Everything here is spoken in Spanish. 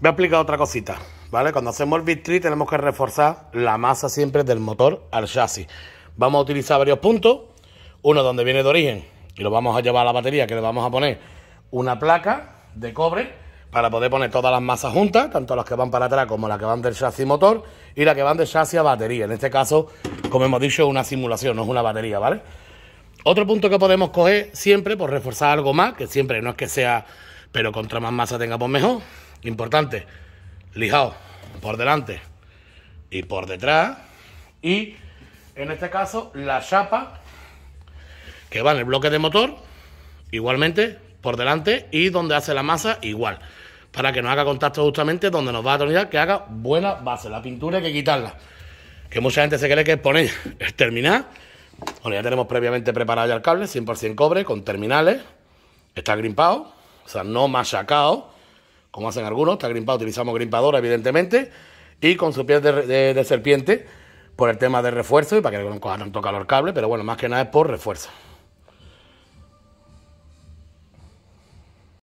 Voy a explicar otra cosita, ¿vale? Cuando hacemos el Bit3 tenemos que reforzar la masa siempre del motor al chasis. Vamos a utilizar varios puntos, uno donde viene de origen y lo vamos a llevar a la batería que le vamos a poner una placa de cobre para poder poner todas las masas juntas, tanto las que van para atrás como las que van del chasis motor y las que van del chasis a batería. En este caso, como hemos dicho, es una simulación, no es una batería, ¿vale? Otro punto que podemos coger siempre por reforzar algo más, que siempre no es que sea, pero contra más masa tengamos pues mejor, Importante, lijado por delante y por detrás. Y en este caso, la chapa que va en el bloque de motor, igualmente por delante y donde hace la masa, igual. Para que no haga contacto justamente donde nos va a atornillar, que haga buena base. La pintura hay que quitarla. Que mucha gente se cree que es poner, terminar. Bueno, ya tenemos previamente preparado ya el cable, 100% cobre, con terminales. Está grimpado, o sea, no machacado como hacen algunos. Está grimpado, utilizamos grimpadora, evidentemente. Y con su piel de, serpiente por el tema de refuerzo y para que no coja tanto calor cable, pero bueno, más que nada es por refuerzo.